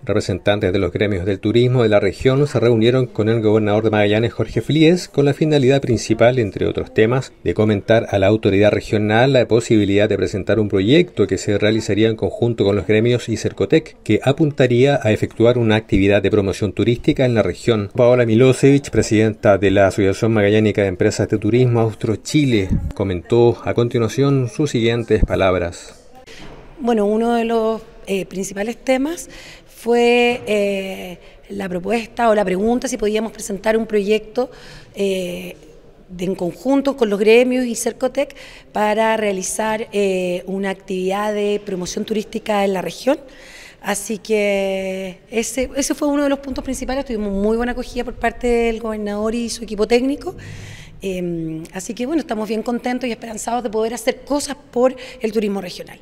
Representantes de los gremios del turismo de la región se reunieron con el gobernador de Magallanes, Jorge Flies, con la finalidad principal, entre otros temas, de comentar a la autoridad regional la posibilidad de presentar un proyecto que se realizaría en conjunto con los gremios y Cercotec, que apuntaría a efectuar una actividad de promoción turística en la región. Paola Milosevic, presidenta de la Asociación Magallánica de Empresas de Turismo Austro-Chile, comentó a continuación sus siguientes palabras. Bueno, uno de los eh, principales temas fue eh, la propuesta o la pregunta si podíamos presentar un proyecto eh, en conjunto con los gremios y Cercotec para realizar una actividad de promoción turística en la región. Así que ese, fue uno de los puntos principales, tuvimos muy buena acogida por parte del gobernador y su equipo técnico. Em, así que bueno, estamos bien contentos y esperanzados de poder hacer cosas por el turismo regional.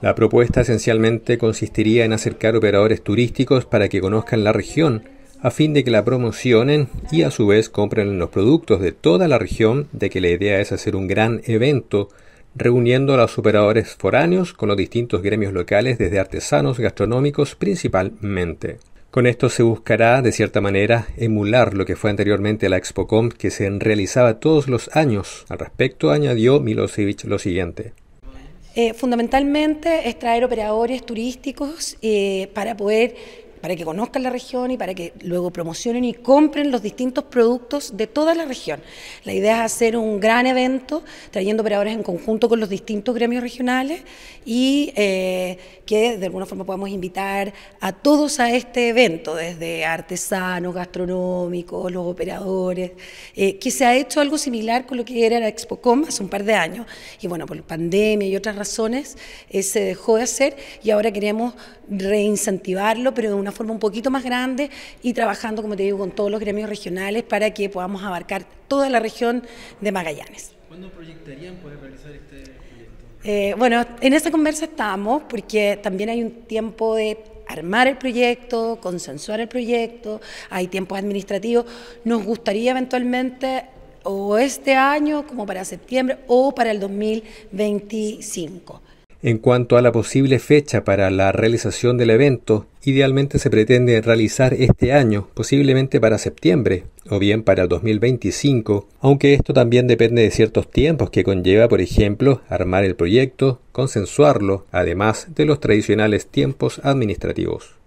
La propuesta esencialmente consistiría en acercar operadores turísticos para que conozcan la región, a fin de que la promocionen y a su vez compren los productos de toda la región, de que la idea es hacer un gran evento, reuniendo a los operadores foráneos con los distintos gremios locales, desde artesanos, gastronómicos principalmente. Con esto se buscará, de cierta manera, emular lo que fue anteriormente la ExpoCom que se realizaba todos los años. Al respecto, añadió Milosevic lo siguiente. Eh, fundamentalmente es traer operadores turísticos eh, para poder para que conozcan la región y para que luego promocionen y compren los distintos productos de toda la región. La idea es hacer un gran evento trayendo operadores en conjunto con los distintos gremios regionales y eh, que de alguna forma podamos invitar a todos a este evento, desde artesanos, gastronómicos, los operadores, eh, que se ha hecho algo similar con lo que era la ExpoCom hace un par de años. Y bueno, por pandemia y otras razones eh, se dejó de hacer y ahora queremos reincentivarlo, pero de una forma un poquito más grande y trabajando, como te digo, con todos los gremios regionales para que podamos abarcar toda la región de Magallanes. ¿Cuándo proyectarían poder realizar este proyecto? Eh, bueno, en esa conversa estamos porque también hay un tiempo de armar el proyecto, consensuar el proyecto, hay tiempos administrativos. Nos gustaría eventualmente o este año como para septiembre o para el 2025. En cuanto a la posible fecha para la realización del evento, idealmente se pretende realizar este año, posiblemente para septiembre o bien para 2025, aunque esto también depende de ciertos tiempos que conlleva, por ejemplo, armar el proyecto, consensuarlo, además de los tradicionales tiempos administrativos.